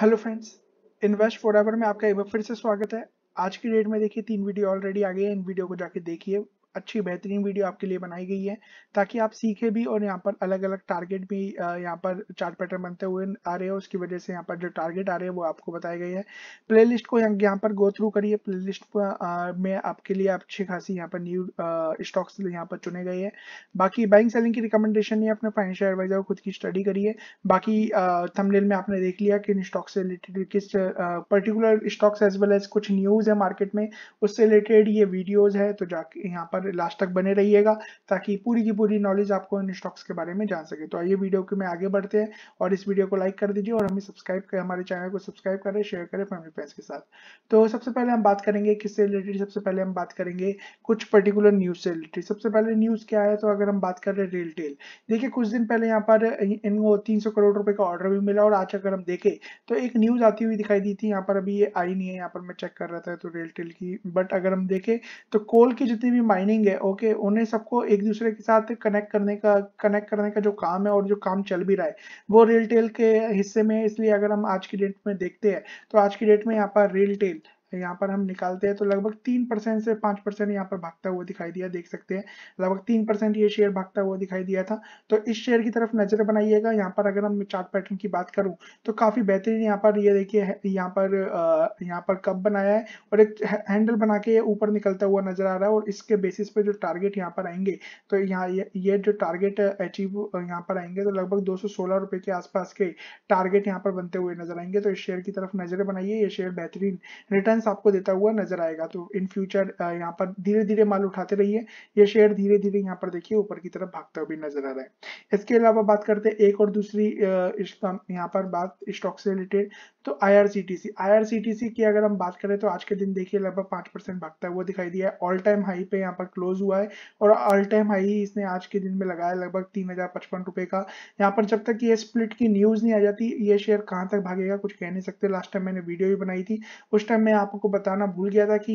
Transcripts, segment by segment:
hello friends invest for में आपका एक बार फिर से स्वागत है आज की डेट में देखिए तीन वीडियो ऑलरेडी आ गई है इन वीडियो को जाके देखिए अच्छी बेहतरीन वीडियो आपके लिए बनाई गई है ताकि आप सीखे भी और यहाँ पर अलग अलग टारगेट भी यहाँ पर चार्ट पैटर्न बनते हुए आ रहे हो उसकी वजह से यहाँ पर जो टारगेट आ रहे हैं वो आपको बताया गया है प्लेलिस्ट को यहाँ पर गो थ्रू करिए प्लेलिस्ट में आपके लिए अच्छी खासी यहाँ पर न्यू स्टॉक्स यहाँ पर चुने गए हैं बाकी बाइंग सेलिंग की रिकमेंडेशन है अपने फाइनेंशियल एडवाइजर खुद की स्टडी करिए बाकी थमलेल में आपने देख लिया किन स्टॉक से रिलेटेड किस particular stocks as well as कुछ न्यूज़ है मार्केट में उससे रिलेटेड ये वीडियोज़ है तो जाके यहाँ पर हमारे लास्ट तक बने रहिएगा ताकि पूरी की पूरी नॉलेज आपको इन स्टॉक्स के बारे में जान सके तो आइए वीडियो के में आगे बढ़ते हैं और इस वीडियो को लाइक कर दीजिए और हमें सब्सक्राइब करें हमारे चैनल को सब्सक्राइब करें शेयर करें फैमिली फ्रेंड्स के साथ तो सबसे पहले हम बात करेंगे किससे रिलेटेड सबसे पहले हम बात करेंगे कुछ पर्टिकुलर न्यूज से रिलेटेड सबसे पहले न्यूज क्या है तो अगर हम बात कर रहे हैं रिटेल देखिए कुछ दिन पहले यहाँ पर इनको तीन करोड़ रुपए का ऑर्डर भी मिला और आज अगर हम देखें तो एक न्यूज आती हुई दिखाई दी थी यहाँ पर अभी ये आई नहीं है यहाँ पर मैं चेक कर रहा था तो रेलटेल की बट अगर हम देखें तो कोल की जितनी भी माइनिंग ट्रेनिंग है ओके उन्हें सबको एक दूसरे के साथ कनेक्ट करने का कनेक्ट करने का जो काम है और जो काम चल भी रहा है वो रियल टेल के हिस्से में इसलिए अगर हम आज की डेट में देखते हैं तो आज की डेट में यहाँ पर रियल टेल यहाँ पर हम निकालते हैं तो लगभग तीन परसेंट से पांच परसेंट यहाँ पर भागता हुआ दिखाई दिया देख सकते हैं लगभग तीन परसेंट ये शेयर भागता हुआ दिखाई दिया था तो इस शेयर की तरफ नजर बनाइएगा यहाँ पर अगर हम चार्ट पैटर्न की बात करूं तो काफी बेहतरीन यहाँ पर ये देखिए यहाँ पर यहाँ पर कप बनाया है और एक हैंडल बना के ऊपर निकलता हुआ नजर आ रहा है और इसके बेसिस पे जो टारगेट यहाँ पर आएंगे तो यहाँ ये जो टारगेट अचीव यहाँ पर आएंगे तो लगभग दो सौ के आसपास के टारगेट यहाँ पर बनते हुए नजर आएंगे तो इस शेयर की तरफ नजर बनाइए ये शेयर बेहतरीन रिटर्न रेजिस्टेंस आपको देता हुआ नजर आएगा तो इन फ्यूचर यहाँ पर धीरे धीरे माल उठाते रहिए ये शेयर धीरे धीरे यहाँ पर देखिए ऊपर की तरफ भागता हुआ नजर आ रहा है इसके अलावा बात करते हैं एक और दूसरी यहाँ पर बात स्टॉक से रिलेटेड तो आईआरसीटीसी आईआरसीटीसी की अगर हम बात करें तो आज के दिन देखिए लगभग पांच भागता हुआ दिखाई दिया है ऑल टाइम हाई पे यहाँ पर क्लोज हुआ है और ऑल टाइम हाई इसने आज के दिन में लगाया लगभग तीन हजार का यहाँ पर जब तक ये स्प्लिट की न्यूज नहीं आ जाती ये शेयर कहाँ तक भागेगा कुछ कह नहीं सकते लास्ट टाइम मैंने वीडियो भी बनाई थी उस टाइम मैं आपको बताना भूल गया था कि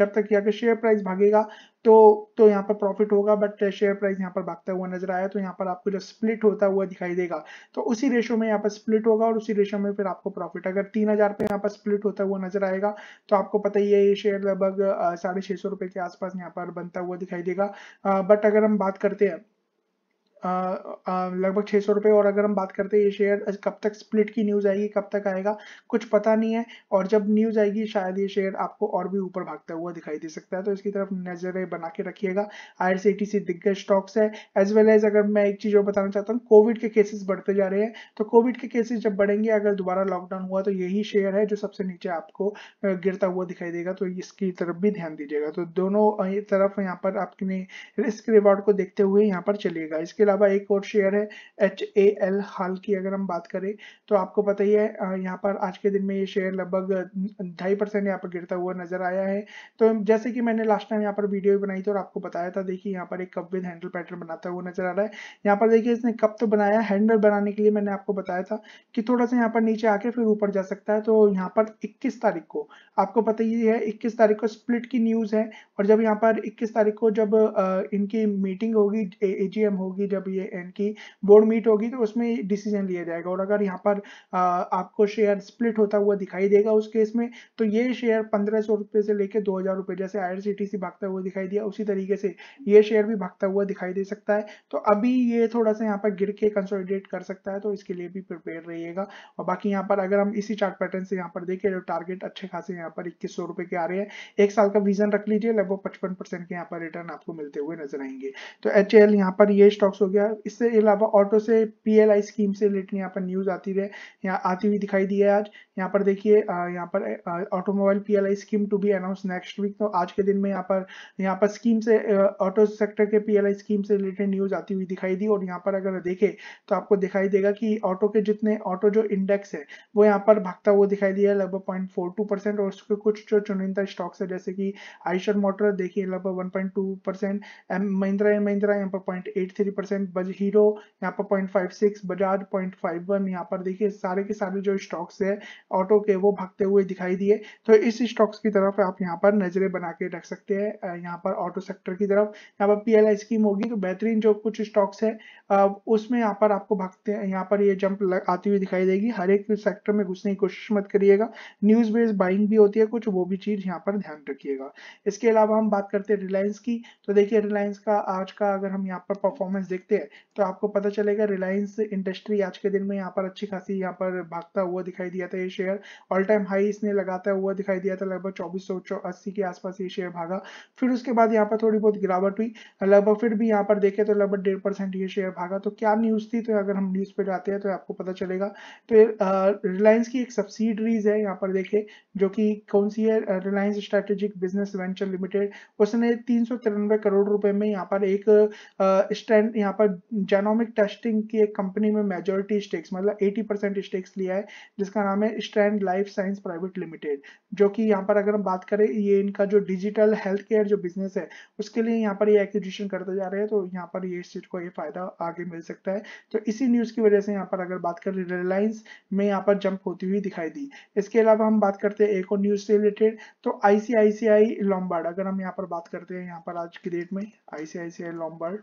जब तक यहाँ पे शेयर प्राइस भागेगा तो तो यहाँ पर प्रॉफिट होगा बट शेयर प्राइस यहाँ पर भागता हुआ नजर आया तो यहाँ पर आपको जो स्प्लिट होता हुआ दिखाई देगा तो उसी रेशो में यहाँ पर स्प्लिट होगा और उसी रेशो में फिर आपको प्रॉफिट अगर तीन हजार पे यहाँ पर स्प्लिट होता हुआ नजर आएगा तो आपको पता ही है ये शेयर लगभग साढ़े छह सौ रुपए के आसपास यहाँ पर बनता हुआ दिखाई देगा बट अगर हम बात करते हैं लगभग छः सौ रुपये और अगर हम बात करते हैं ये शेयर कब तक स्प्लिट की न्यूज़ आएगी कब तक आएगा कुछ पता नहीं है और जब न्यूज़ आएगी शायद ये शेयर आपको और भी ऊपर भागता हुआ दिखाई दे सकता है तो इसकी तरफ नज़रें बना के रखिएगा आई दिग्गज स्टॉक्स है एज वेल एज अगर मैं एक चीज़ और बताना चाहता हूँ कोविड के केसेस बढ़ते जा रहे हैं तो कोविड के केसेस जब बढ़ेंगे अगर दोबारा लॉकडाउन हुआ तो यही शेयर है जो सबसे नीचे आपको गिरता हुआ दिखाई देगा तो इसकी तरफ भी ध्यान दीजिएगा तो दोनों तरफ यहाँ पर आपने रिस्क रिवॉर्ड को देखते हुए यहाँ पर चलिएगा इसके अलावा अलावा एक और शेयर है एच ए एल हाल की अगर हम बात करें तो आपको पता ही है यहाँ पर आज के दिन में ये शेयर लगभग ढाई परसेंट यहाँ पर गिरता हुआ नजर आया है तो जैसे कि मैंने लास्ट टाइम यहाँ पर वीडियो भी बनाई थी और आपको बताया था देखिए यहाँ पर एक कप विद हैंडल पैटर्न बनाता हुआ नजर आ रहा है यहाँ पर देखिए इसने कप तो बनाया हैंडल बनाने के लिए मैंने आपको बताया था कि थोड़ा सा यहाँ पर नीचे आके फिर ऊपर जा सकता है तो यहाँ पर इक्कीस तारीख को आपको पता ही है इक्कीस तारीख को स्प्लिट की न्यूज है और जब यहाँ पर इक्कीस तारीख को जब इनकी मीटिंग होगी एजीएम होगी जब बी एन की बोर्ड मीट होगी तो उसमें डिसीजन लिया जाएगा और अगर यहाँ पर आपको शेयर स्प्लिट होता हुआ दिखाई देगा उस केस में तो ये शेयर पंद्रह सौ रुपये से लेकर दो हज़ार रुपये जैसे आई भागता हुआ दिखाई दिया उसी तरीके से ये शेयर भी भागता हुआ दिखाई दे सकता है तो अभी ये थोड़ा सा यहाँ पर गिर के कंसोलिडेट कर सकता है तो इसके लिए भी प्रिपेयर रहिएगा और बाकी यहाँ पर अगर हम इसी चार्ट पैटर्न से यहाँ पर देखें तो टारगेट अच्छे खासे यहाँ पर इक्कीस सौ के आ रहे हैं एक साल का विजन रख लीजिए लगभग पचपन परसेंट के यहाँ पर रिटर्न आपको मिलते हुए नजर आएंगे तो एच यहाँ पर ये स्टॉक्स हो गया इससे अलावा ऑटो से पी स्कीम से रिलेटेड यहाँ पर न्यूज़ आती रहे यहाँ आती हुई दिखाई दी है आज यहाँ पर देखिए यहाँ पर automobile PLI scheme to be announce next week तो आज के दिन में यहाँ पर यहाँ पर स्कीम से ऑटो सेक्टर के पी स्कीम से रिलेटेड न्यूज़ आती हुई दिखाई दी और यहाँ पर अगर देखे तो आपको दिखाई देगा कि ऑटो के जितने ऑटो जो इंडेक्स है वो यहाँ पर भागता हुआ दिखाई दिया है लगभग पॉइंट और उसके कुछ जो चुनिंदा स्टॉक्स है जैसे कि आइशर मोटर देखिए लगभग one point two percent Mahindra and Mahindra यहाँ पर point eight three percent percent बज हीरो यहाँ पर point five six Bajaj point five one यहाँ पर देखिए सारे के सारे जो स्टॉक्स है ऑटो के वो भागते हुए दिखाई दिए तो इस स्टॉक्स की तरफ आप यहाँ पर नजरें बना के रख सकते हैं यहाँ पर ऑटो सेक्टर की तरफ यहाँ पर पी स्कीम होगी तो बेहतरीन जो कुछ स्टॉक्स है उसमें यहाँ पर आपको भागते हैं यहाँ पर ये जंप आती हुई दिखाई देगी हर एक सेक्टर में घुसने की कोशिश मत करिएगा न्यूज बेस बाइंग भी होती है कुछ वो भी चीज यहाँ पर ध्यान रखिएगा इसके अलावा हम बात करते हैं रिलायंस की तो देखिए रिलायंस का आज का अगर हम यहाँ पर परफॉर्मेंस देख देखते हैं तो आपको पता चलेगा रिलायंस इंडस्ट्री आज के दिन में यहाँ पर अच्छी खासी यहाँ पर भागता हुआ दिखाई दिया था ये शेयर ऑल टाइम हाई इसने लगाता हुआ दिखाई दिया था लगभग चौबीस के आसपास ये शेयर भागा फिर उसके बाद यहाँ पर थोड़ी बहुत गिरावट हुई लगभग फिर भी यहाँ पर देखे तो लगभग डेढ़ ये शेयर भागा तो क्या न्यूज़ थी तो अगर हम न्यूज़ पे जाते हैं तो आपको पता चलेगा तो रिलायंस की एक सब्सिडरीज है यहाँ पर देखे जो की कौन सी है Reliance strategic business venture limited उसने तीन करोड़ रुपए में यहाँ पर एक स्टैंड यहाँ पर जेनोमिक टेस्टिंग की एक कंपनी में मेजोरिटी स्टेक्स मतलब 80 परसेंट स्टेक्स लिया है जिसका नाम है Strand life science private limited जो कि यहाँ पर अगर हम बात करें ये इनका जो डिजिटल हेल्थ केयर जो बिजनेस है उसके लिए यहाँ पर ये एक्विजिशन करते जा रहे हैं तो यहाँ पर ये इस चीज को ये फायदा आगे मिल सकता है तो इसी न्यूज की वजह से यहाँ पर अगर बात करें रिलायंस में यहाँ पर जंप होती हुई दिखाई दी इसके अलावा हम बात करते हैं एक और न्यूज से रिलेटेड तो आईसीआईसीआई लॉम्बार्ड अगर हम यहाँ पर बात करते हैं यहाँ पर आज की डेट में ICICI Lombard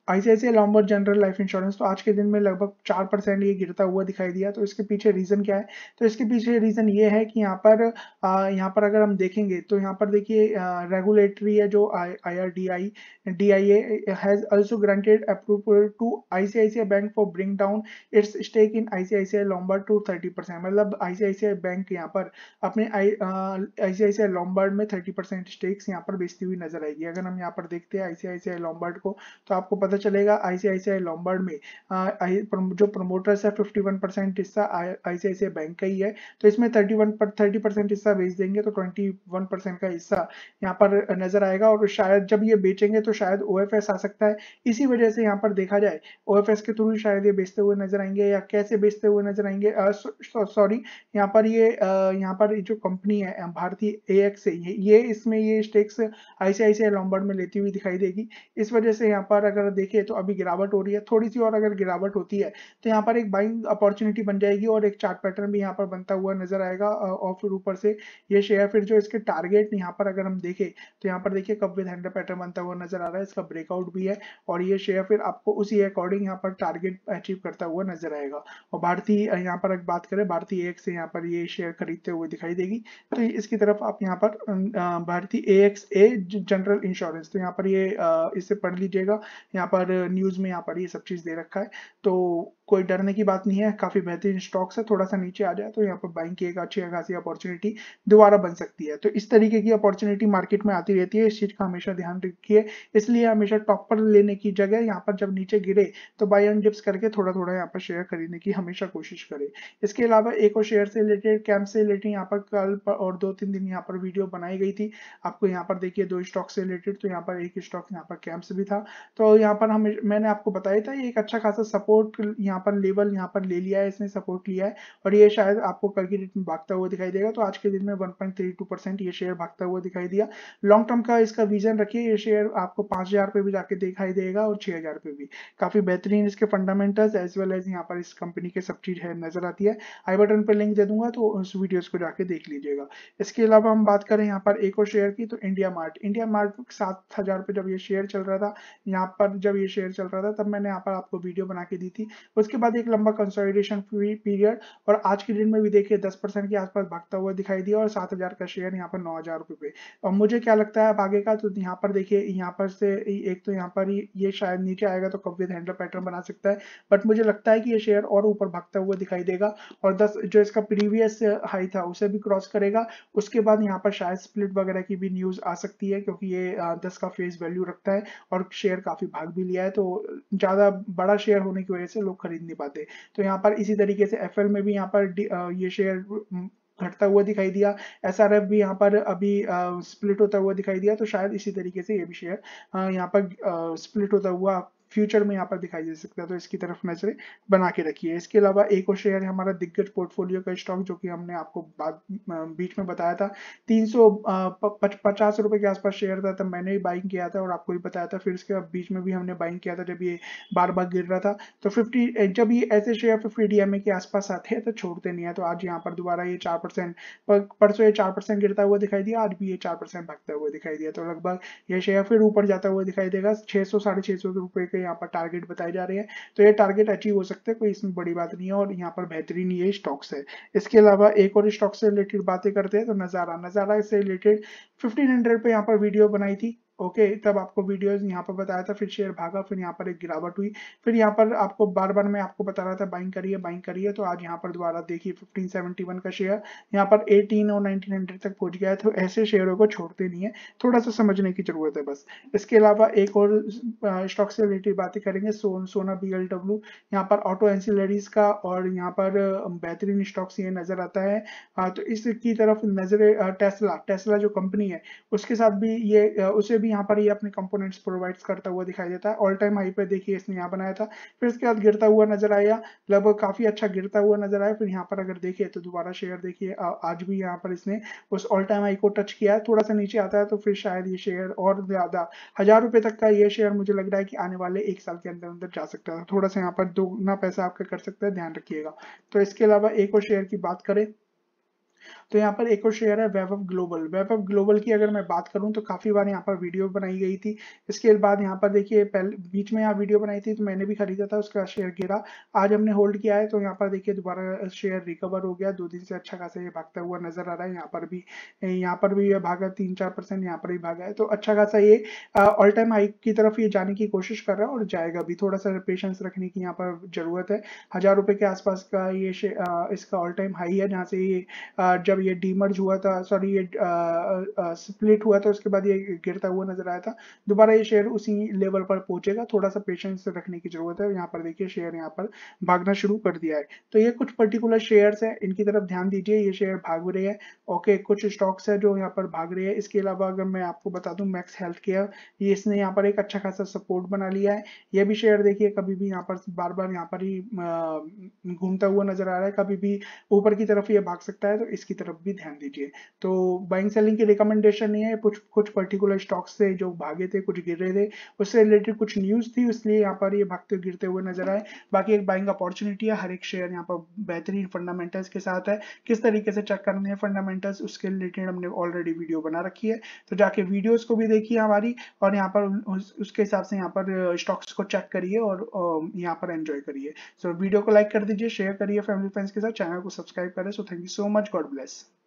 ICICI Lombard general life insurance तो आज के दिन में लगभग चार परसेंट ये गिरता हुआ दिखाई दिया तो इसके पीछे रीज़न क्या है तो इसके पीछे रीज़न ये है कि यहाँ पर यहाँ पर अगर हम देखेंगे तो यहाँ पर देखिए रेगुलेटरी है जो I R D I D I has also granted approval to I C I C I bank for bring down its stake in I C I C I Lombard to thirty percent मतलब I C I C I bank यहाँ पर अपने आई C I C I लॉम्बर्ड में thirty percent stakes यहाँ पर बेचती हुई नजर आएगी अगर हम यहाँ पर देखते हैं आई सी आई सी आई लॉम्बर्ड को तो आपको पता चलेगा आईसीआईसीआई लॉम्बर्ड में आ, जो प्रमोटर्स है 51 परसेंट हिस्सा आईसीआईसीआई बैंक का ही है तो इसमें 31 पर 30 परसेंट हिस्सा बेच देंगे तो 21 परसेंट का हिस्सा यहाँ पर नजर आएगा और शायद जब ये बेचेंगे तो शायद ओ आ सकता है इसी वजह से यहाँ पर देखा जाए ओ के थ्रू शायद ये बेचते हुए नजर आएंगे या कैसे बेचते हुए नजर आएंगे सॉरी यहाँ पर ये यहाँ पर जो कंपनी है भारतीय ए एक्स ये इसमें ये स्टेक्स आईसीआईसीआई लॉम्बर्ड में लेती हुई दिखाई देगी इस वजह से यहाँ पर अगर देखें तो अभी गिरावट हो रही है थोड़ी सी और अगर गिरावट होती है तो यहाँ पर एक बाइंग अपॉर्चुनिटी बन जाएगी और एक चार्ट पैटर्न भी यहाँ पर बनता हुआ नजर आएगा और फिर ऊपर से ये शेयर फिर जो इसके टारगेट यहाँ पर अगर हम देखें तो यहाँ पर देखिए कब विद हैंडल पैटर्न बनता हुआ नजर आ रहा है इसका ब्रेकआउट भी है और ये शेयर फिर आपको उसी अकॉर्डिंग यहाँ पर टारगेट अचीव करता हुआ नजर आएगा और भारतीय यहाँ पर अगर बात करें भारतीय एक से यहाँ पर ये शेयर खरीदते हुए दिखाई देगी तो इसकी तरफ आप यहाँ पर भारतीय एक्स ए जनरल इंश्योरेंस तो यहाँ पर ये इसे पढ़ लीजिएगा यहाँ पर न्यूज में यहाँ पर ये सब चीज दे रखा है तो कोई डरने की बात नहीं है काफी बेहतरीन स्टॉक्स है थोड़ा सा नीचे आ जाए तो यहाँ पर बाइंग की एक अच्छी खासी अपॉर्चुनिटी दोबारा बन सकती है तो इस तरीके की अपॉर्चुनिटी मार्केट में आती रहती है इस चीज का हमेशा ध्यान रखिए इसलिए हमेशा टॉप पर लेने की जगह यहाँ पर जब नीचे गिरे तो बाई एंड डिप्स करके थोड़ा थोड़ा यहाँ पर शेयर खरीदने की हमेशा कोशिश करे इसके अलावा एक और शेयर से रिलेटेड कैंप से रिलेटेड यहाँ पर कल और दो तीन दिन यहाँ पर वीडियो बनाई गई थी आपको यहाँ पर देखिए दो स्टॉक से रिलेटेड तो यहाँ पर एक स्टॉक यहाँ पर कैंप्स भी था तो यहाँ पर हम मैंने आपको बताया था एक अच्छा खासा सपोर्ट यहाँ यहाँ पर लेवल यहाँ पर ले लिया है इसने सपोर्ट लिया है और ये शायद आपको कल की डेट में भागता हुआ दिखाई देगा तो आज के दिन में वन परसेंट ये शेयर भागता हुआ दिखाई दिया लॉन्ग टर्म का इसका विजन रखिए ये शेयर आपको पांच हजार पे भी जाके दिखाई देगा और छह हजार भी काफी बेहतरीन इसके फंडामेंटल्स एज वेल एज यहाँ पर इस कंपनी के सब चीज है नजर आती है आई बटन पर लिंक दे दूंगा तो उस वीडियोस को जाके देख लीजिएगा इसके अलावा हम बात करें यहाँ पर एक और शेयर की तो इंडिया मार्ट इंडिया मार्ट सात हजार जब ये शेयर चल रहा था यहाँ पर जब ये शेयर चल रहा था तब मैंने यहाँ पर आपको वीडियो बना के दी थी उसके उसके बाद एक लंबा कंसोलिडेशन पीरियड और आज के दिन में भी देखिए 10 परसेंट के आसपास भागता हुआ दिखाई दिया और 7000 का शेयर यहाँ पर नौ हजार रुपये पे और मुझे क्या लगता है अब आगे का तो यहाँ पर देखिए यहाँ पर से एक तो यहाँ पर ही ये शायद नीचे आएगा तो कब हैंडल पैटर्न बना सकता है बट मुझे लगता है कि ये शेयर और ऊपर भागता हुआ दिखाई देगा और दस जो इसका प्रीवियस हाई था उसे भी क्रॉस करेगा उसके बाद यहाँ पर शायद स्प्लिट वगैरह की भी न्यूज आ सकती है क्योंकि ये दस का फेस वैल्यू रखता है और शेयर काफी भाग भी लिया है तो ज्यादा बड़ा शेयर होने की वजह से लोग खरीद नहीं पाते तो यहाँ पर इसी तरीके से एफ में भी यहाँ पर ये शेयर घटता हुआ दिखाई दिया एस भी यहाँ पर अभी स्प्लिट होता हुआ दिखाई दिया तो शायद इसी तरीके से ये भी शेयर यहाँ पर स्प्लिट होता हुआ फ्यूचर में यहाँ पर दिखाई दे सकता है तो इसकी तरफ नजरें बना के रखिए इसके अलावा एक और शेयर है हमारा दिग्गज पोर्टफोलियो का स्टॉक जो कि हमने आपको बीच में बताया था तीन सौ पचास रुपए के आसपास शेयर था तब मैंने भी बाइंग किया था और आपको भी बताया था फिर इसके बाद बीच में भी हमने बाइंग किया था जब ये बार बार गिर रहा था तो फिफ्टी जब ये ऐसे शेयर फिफ्टी डी के आसपास आते हैं तो छोड़ते नहीं है तो आज यहाँ पर दोबारा ये चार परसेंट परसों ये चार परसेंट गिरता हुआ दिखाई दिया आज भी ये चार परसेंट भागता हुआ दिखाई दिया तो लगभग ये शेयर फिर ऊपर जाता हुआ दिखाई देगा छह सौ साढ़े छह सौ रुपए के यहाँ पर टारगेट बताए जा रहे हैं तो ये टारगेट अचीव हो सकते हैं कोई इसमें बड़ी बात नहीं है और यहाँ पर बेहतरीन ये स्टॉक्स है इसके अलावा एक और स्टॉक से रिलेटेड बातें करते हैं तो नज़ारा नज़ारा से रिलेटेड हंड्रेड पे यहाँ पर वीडियो बनाई थी ओके तब आपको वीडियोस यहाँ पर बताया था फिर शेयर भागा फिर यहाँ पर एक गिरावट हुई फिर यहाँ पर आपको बार बार मैं आपको बता रहा था बाइंग करिए बाइंग करिए तो आज यहाँ पर दोबारा देखिए 1571 का शेयर यहाँ पर 18 और 1900 तक पहुंच गया है तो ऐसे शेयरों को छोड़ते नहीं है थोड़ा सा समझने की जरूरत है बस इसके अलावा एक और स्टॉक से रिलेटेड बातें करेंगे सोन सोना बी एल डब्ल्यू यहाँ पर ऑटो एंसिलरीज का और यहाँ पर बेहतरीन स्टॉक्स ये नजर आता है तो इसकी तरफ नजर टेस्ला टेस्ला जो कंपनी है उसके साथ भी ये उसे भी यहाँ पर ये अपने कंपोनेंट्स प्रोवाइड्स करता हुआ दिखाई देता है ऑल टाइम हाई पे देखिए इसने यहाँ बनाया था फिर इसके बाद गिरता हुआ नजर आया लगभग काफी अच्छा गिरता हुआ नजर आया फिर यहाँ पर अगर देखिए तो दोबारा शेयर देखिए आज भी यहाँ पर इसने उस ऑल टाइम हाई को टच किया है थोड़ा सा नीचे आता है तो फिर शायद ये शेयर और ज्यादा हजार रुपए तक का ये शेयर मुझे लग रहा है कि आने वाले एक साल के अंदर अंदर जा सकता है थोड़ा सा यहाँ पर दोगुना पैसा आपका कर सकता है ध्यान रखिएगा तो इसके अलावा एक और शेयर की बात करें तो यहाँ पर एक और शेयर है web of global web of global की अगर मैं बात करूँ तो काफ़ी बार यहाँ पर वीडियो बनाई गई थी इसके बाद यहाँ पर देखिए पहले बीच में यहाँ वीडियो बनाई थी तो मैंने भी खरीदा था उसका शेयर गिरा आज हमने होल्ड किया है तो यहाँ पर देखिए दोबारा शेयर रिकवर हो गया दो दिन से अच्छा खासा ये भागता हुआ नजर आ रहा है यहाँ पर भी यहाँ पर भी भागा तीन चार परसेंट यहाँ पर भी भागा है तो अच्छा खासा ये ऑल टाइम हाई की तरफ ये जाने की कोशिश कर रहा है और जाएगा भी थोड़ा सा पेशेंस रखने की यहाँ पर जरूरत है हजार रुपए के आसपास का ये इसका ऑल टाइम हाई है जहाँ से ये जब ये डीमर्ज हुआ था सॉरी ये स्प्लिट हुआ था उसके बाद ये गिरता हुआ नजर आया था दोबारा ये शेयर उसी लेवल पर पहुंचेगा थोड़ा सा पेशेंस रखने की जरूरत है यहाँ पर देखिए शेयर यहाँ पर भागना शुरू कर दिया है तो ये कुछ पर्टिकुलर शेयर है इनकी तरफ ध्यान दीजिए ये शेयर भाग रहे हैं ओके कुछ स्टॉक्स है जो यहाँ पर भाग रहे हैं इसके अलावा अगर मैं आपको बता दू मैक्स हेल्थ केयर ये इसने यहाँ पर एक अच्छा खासा सपोर्ट बना लिया है ये भी शेयर देखिए कभी भी यहाँ पर बार बार यहाँ पर ही घूमता हुआ नजर आ रहा है कभी भी ऊपर की तरफ ये भाग सकता है तो इस इसकी तरफ भी ध्यान दीजिए तो बाइंग सेलिंग की रिकमेंडेशन नहीं है कुछ कुछ पर्टिकुलर स्टॉक्स से जो भागे थे कुछ गिर रहे थे उससे रिलेटेड कुछ न्यूज थी इसलिए यहाँ पर ये भागते गिरते हुए नजर आए बाकी एक बाइंग अपॉर्चुनिटी है हर एक शेयर यहाँ पर बेहतरीन फंडामेंटल्स के साथ है किस तरीके से चेक करने हैं फंडामेंटल्स उसके रिलेटेड हमने ऑलरेडी वीडियो बना रखी है तो जाके वीडियोज को भी देखिए हमारी और यहाँ पर उसके हिसाब से यहाँ पर स्टॉक्स को चेक करिए और यहाँ पर एंजॉय करिए सो वीडियो को लाइक कर दीजिए शेयर करिए फैमिली फ्रेंड्स के साथ चैनल को सब्सक्राइब करें so thank you so much god bless